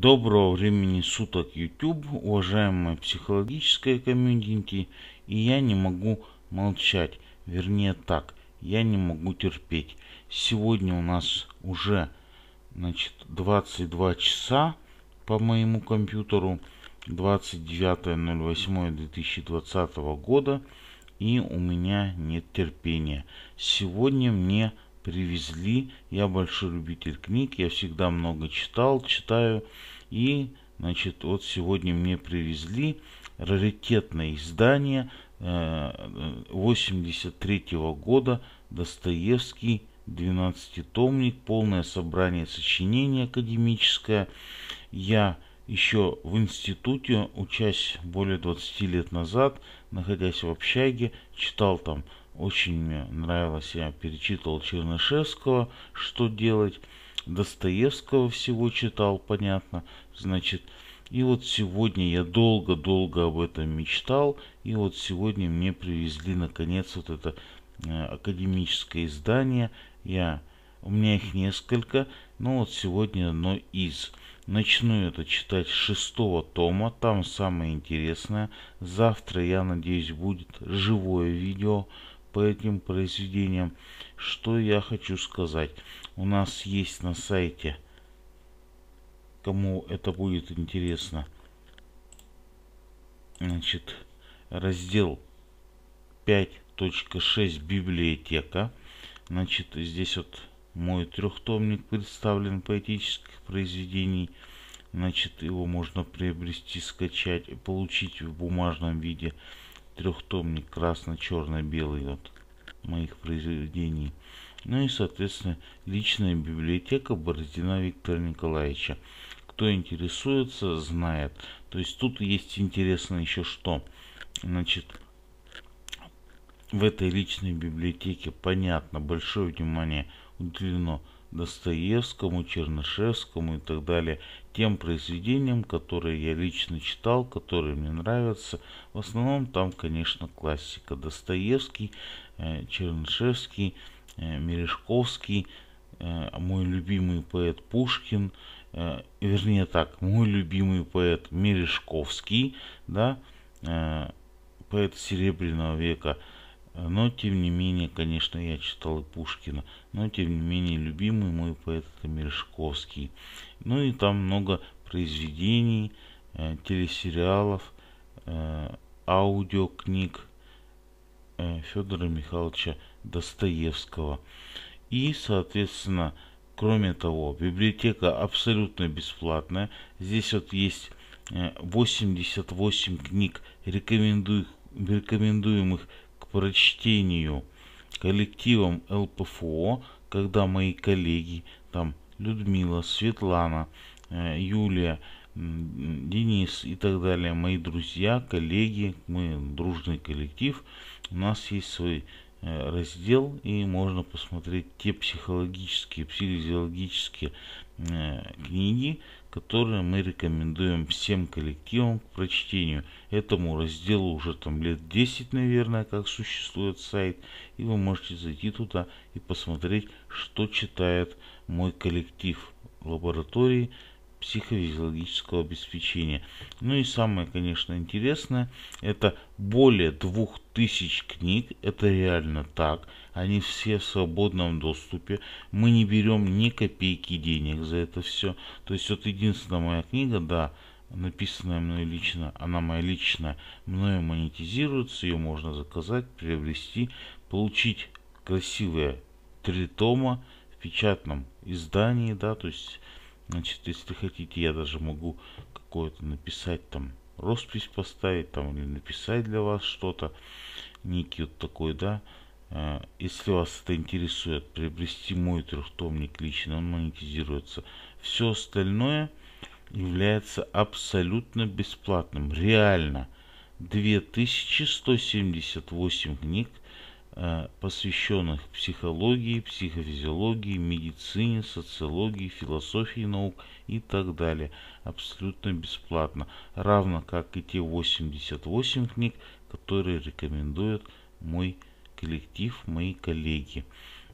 Доброго времени суток, YouTube, уважаемая психологическая комьюнити, и я не могу молчать, вернее так, я не могу терпеть. Сегодня у нас уже значит, 22 часа по моему компьютеру, 29.08.2020 года, и у меня нет терпения. Сегодня мне привезли. Я большой любитель книг, я всегда много читал, читаю. И, значит, вот сегодня мне привезли раритетное издание 83 э, года Достоевский 12-томник, полное собрание сочинений академическое. Я еще в институте, учась более 20 лет назад, находясь в общаге, читал там очень мне нравилось, я перечитывал Чернышевского, что делать. Достоевского всего читал, понятно. Значит, и вот сегодня я долго-долго об этом мечтал. И вот сегодня мне привезли наконец вот это э, академическое издание. Я, у меня их несколько, но вот сегодня одно из. Начну это читать шестого тома, там самое интересное. Завтра, я надеюсь, будет живое видео по этим произведениям. Что я хочу сказать. У нас есть на сайте, кому это будет интересно, значит, раздел 5.6 библиотека. Значит, здесь вот мой трехтомник представлен поэтических произведений. Значит, его можно приобрести, скачать, получить в бумажном виде трехтомник красно-черно-белый вот, моих произведений. Ну и, соответственно, личная библиотека Бородина Виктора Николаевича. Кто интересуется, знает. То есть тут есть интересно еще что. Значит, в этой личной библиотеке, понятно, большое внимание уделено Достоевскому, Чернышевскому и так далее тем произведениям, которые я лично читал, которые мне нравятся. В основном там, конечно, классика. Достоевский, э, Чернышевский, э, Мережковский, э, мой любимый поэт Пушкин, вернее так, мой любимый поэт Мережковский, да, поэт Серебряного века – но, тем не менее, конечно, я читал и Пушкина, но, тем не менее, любимый мой поэт это Мережковский. Ну и там много произведений, э, телесериалов, э, аудиокниг э, Федора Михайловича Достоевского. И, соответственно, кроме того, библиотека абсолютно бесплатная. Здесь вот есть 88 э, книг, рекомендуемых рекомендуемых прочтению коллективом ЛПФО, когда мои коллеги, там Людмила, Светлана, э, Юлия, Денис и так далее, мои друзья, коллеги, мы дружный коллектив, у нас есть свой э, раздел и можно посмотреть те психологические, психофизиологические э, книги, которые мы рекомендуем всем коллективам к прочтению. Этому разделу уже там лет 10, наверное, как существует сайт, и вы можете зайти туда и посмотреть, что читает мой коллектив лаборатории психофизиологического обеспечения. Ну и самое, конечно, интересное, это более двух тысяч книг, это реально так, они все в свободном доступе, мы не берем ни копейки денег за это все. То есть вот единственная моя книга, да, написанная мной лично, она моя личная, мною монетизируется, ее можно заказать, приобрести, получить красивые три тома в печатном издании, да, то есть Значит, если хотите, я даже могу какое-то написать там, роспись поставить там или написать для вас что-то. Некий вот такой, да. Э, если вас это интересует, приобрести мой трехтомник лично, он монетизируется. Все остальное является абсолютно бесплатным. Реально. 2178 книг Э, посвященных психологии, психофизиологии, медицине, социологии, философии наук и так далее, абсолютно бесплатно, равно как и те 88 книг, которые рекомендует мой коллектив, мои коллеги.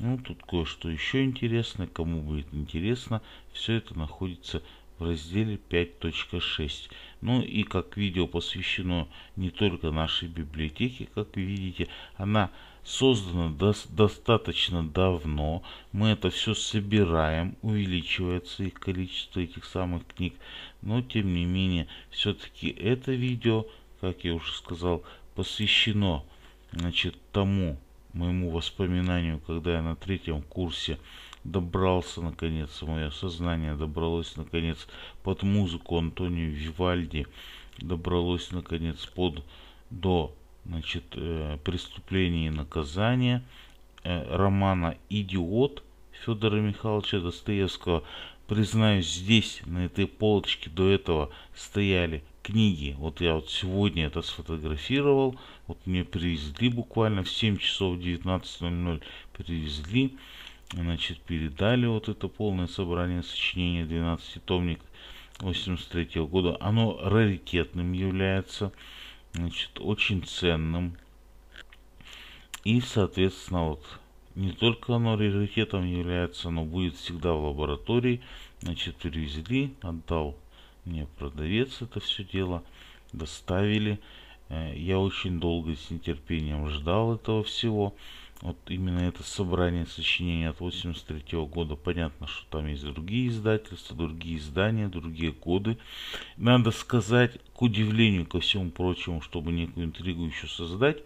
Ну, тут кое-что еще интересное, кому будет интересно, все это находится в разделе 5.6. Ну и как видео посвящено не только нашей библиотеке, как видите, она создано до достаточно давно. Мы это все собираем, увеличивается их количество этих самых книг. Но тем не менее, все-таки это видео, как я уже сказал, посвящено значит, тому моему воспоминанию, когда я на третьем курсе добрался наконец, мое сознание добралось наконец под музыку Антонио Вивальди, добралось наконец под до значит, э, «Преступление и наказание» э, романа «Идиот» Федора Михайловича Достоевского. Признаюсь, здесь, на этой полочке до этого стояли книги. Вот я вот сегодня это сфотографировал. Вот мне привезли буквально в 7 часов 19.00 привезли. Значит, передали вот это полное собрание сочинений 12-томник 83 -го года. Оно раритетным является значит, очень ценным. И, соответственно, вот не только оно раритетом является, но будет всегда в лаборатории. Значит, привезли, отдал мне продавец это все дело, доставили. Э, я очень долго с нетерпением ждал этого всего. Вот именно это собрание сочинений от 83 -го года. Понятно, что там есть другие издательства, другие издания, другие годы. Надо сказать, к удивлению, ко всему прочему, чтобы некую интригу еще создать,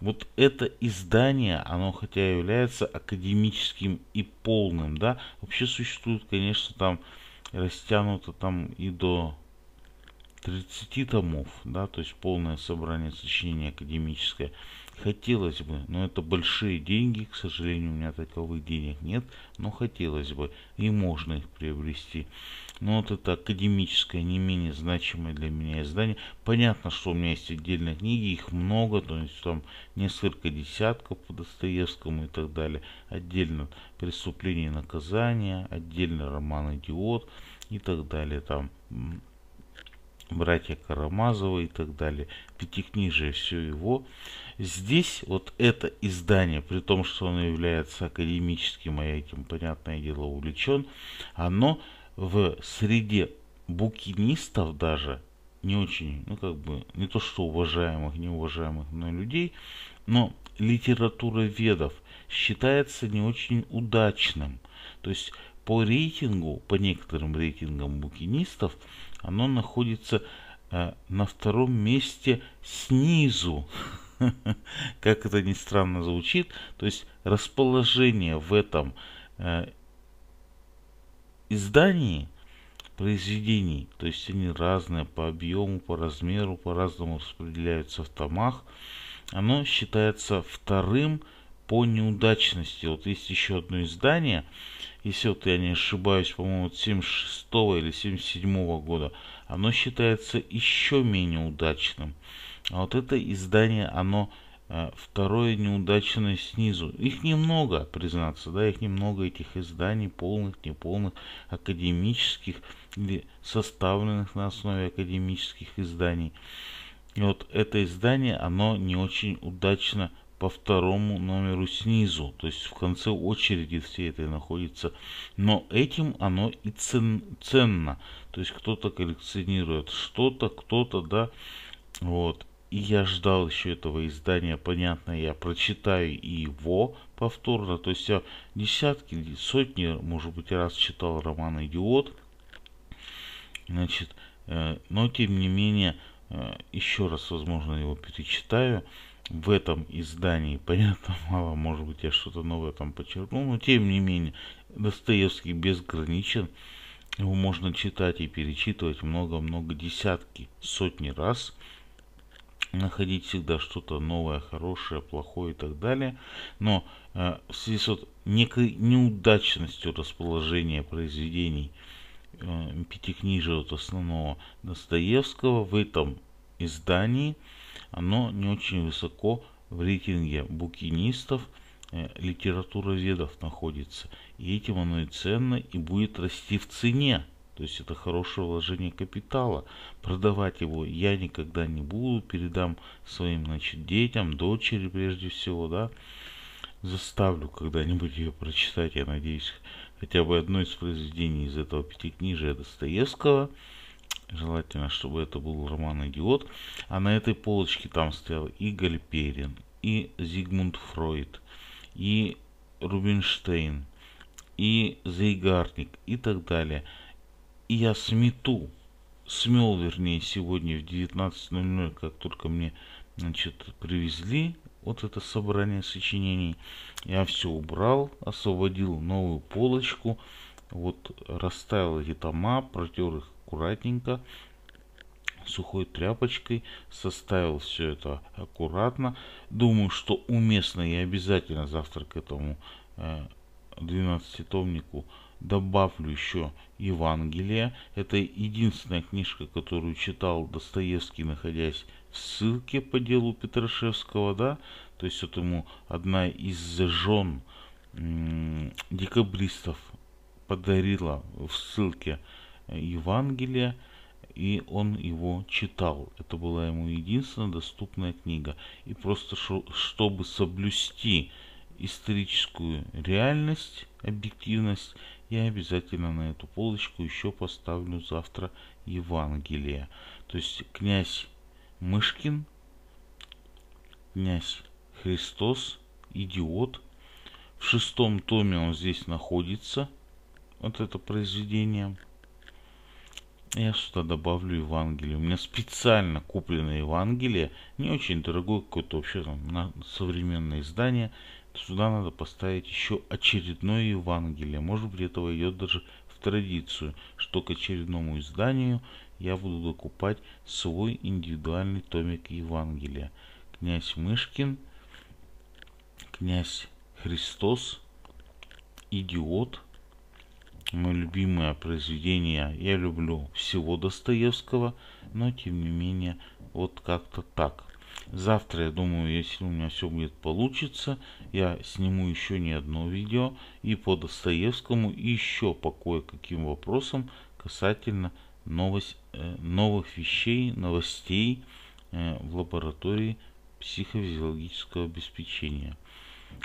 вот это издание, оно хотя и является академическим и полным, да, вообще существует, конечно, там растянуто там и до 30 томов, да, то есть полное собрание сочинений академическое. Хотелось бы, но это большие деньги, к сожалению, у меня таковых денег нет, но хотелось бы, и можно их приобрести. Но вот это академическое, не менее значимое для меня издание. Понятно, что у меня есть отдельные книги, их много, то есть там несколько десятков по Достоевскому и так далее. Отдельно «Преступление и наказание», отдельно роман «Идиот» и так далее. Там братья Карамазовы и так далее, пятикнижие, все его. Здесь вот это издание, при том, что оно является академическим, а я этим, понятное дело, увлечен, оно в среде букинистов даже, не очень, ну как бы, не то что уважаемых, неуважаемых, но людей, но литература ведов считается не очень удачным. То есть по рейтингу, по некоторым рейтингам букинистов, оно находится э, на втором месте снизу. Как это ни странно звучит, то есть расположение в этом э, издании произведений, то есть они разные по объему, по размеру, по-разному распределяются в томах, оно считается вторым по неудачности. Вот есть еще одно издание, если вот я не ошибаюсь, по-моему, 76 или 77 года, оно считается еще менее удачным. А вот это издание, оно э, второе неудачное снизу. Их немного, признаться, да, их немного, этих изданий, полных, неполных, академических или составленных на основе академических изданий. И вот это издание, оно не очень удачно по второму номеру снизу. То есть в конце очереди все это находится. Но этим оно и цен, ценно. То есть кто-то коллекционирует что-то, кто-то, да. Вот. И я ждал еще этого издания, понятно, я прочитаю его повторно. То есть я десятки, сотни, может быть, раз читал роман «Идиот». Значит, э, но тем не менее, э, еще раз, возможно, его перечитаю в этом издании. Понятно, мало, может быть, я что-то новое там подчеркну, но тем не менее, Достоевский безграничен. Его можно читать и перечитывать много-много десятки, сотни раз. Находить всегда что-то новое, хорошее, плохое и так далее. Но э, в связи с вот некой неудачностью расположения произведений э, пятикнижия от основного Достоевского в этом издании – оно не очень высоко в рейтинге букинистов, э, литературоведов находится. И этим оно и ценно, и будет расти в цене. То есть это хорошее вложение капитала. Продавать его я никогда не буду, передам своим значит, детям, дочери прежде всего, да. Заставлю когда-нибудь ее прочитать, я надеюсь, хотя бы одно из произведений из этого пятикнижия Достоевского – Желательно, чтобы это был Роман Идиот. А на этой полочке там стоял и Гальперин, и Зигмунд Фройд, и Рубинштейн, и Зейгарник и так далее. И я смету, смел, вернее, сегодня в 19.00, как только мне значит, привезли вот это собрание сочинений. Я все убрал, освободил новую полочку вот расставил эти тома, протер их аккуратненько сухой тряпочкой, составил все это аккуратно. Думаю, что уместно и обязательно завтра к этому 12-томнику э, добавлю еще Евангелие. Это единственная книжка, которую читал Достоевский, находясь в ссылке по делу Петрашевского, да, то есть вот ему одна из жен декабристов подарила в ссылке Евангелие, и он его читал. Это была ему единственная доступная книга. И просто чтобы соблюсти историческую реальность, объективность, я обязательно на эту полочку еще поставлю завтра Евангелие. То есть князь Мышкин, князь Христос, идиот. В шестом томе он здесь находится – вот это произведение. Я сюда добавлю Евангелие. У меня специально купленное Евангелие. Не очень дорогое какое-то вообще там на современное издание. Сюда надо поставить еще очередное Евангелие. Может быть этого идет даже в традицию, что к очередному изданию я буду докупать свой индивидуальный томик Евангелия. Князь Мышкин, князь Христос, идиот – мое любимое произведение. Я люблю всего Достоевского, но тем не менее вот как-то так. Завтра, я думаю, если у меня все будет получиться, я сниму еще не одно видео и по Достоевскому, и еще по кое-каким вопросам касательно новость, э, новых вещей, новостей э, в лаборатории психофизиологического обеспечения.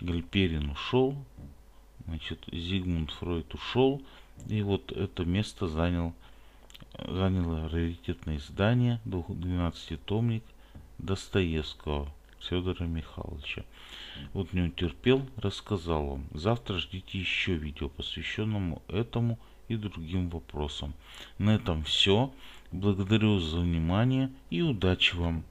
Гальперин ушел, Значит, Зигмунд Фройд ушел, и вот это место занял, заняло раритетное издание, 12-томник Достоевского Федора Михайловича. Вот не утерпел, рассказал вам. Завтра ждите еще видео, посвященному этому и другим вопросам. На этом все. Благодарю за внимание и удачи вам!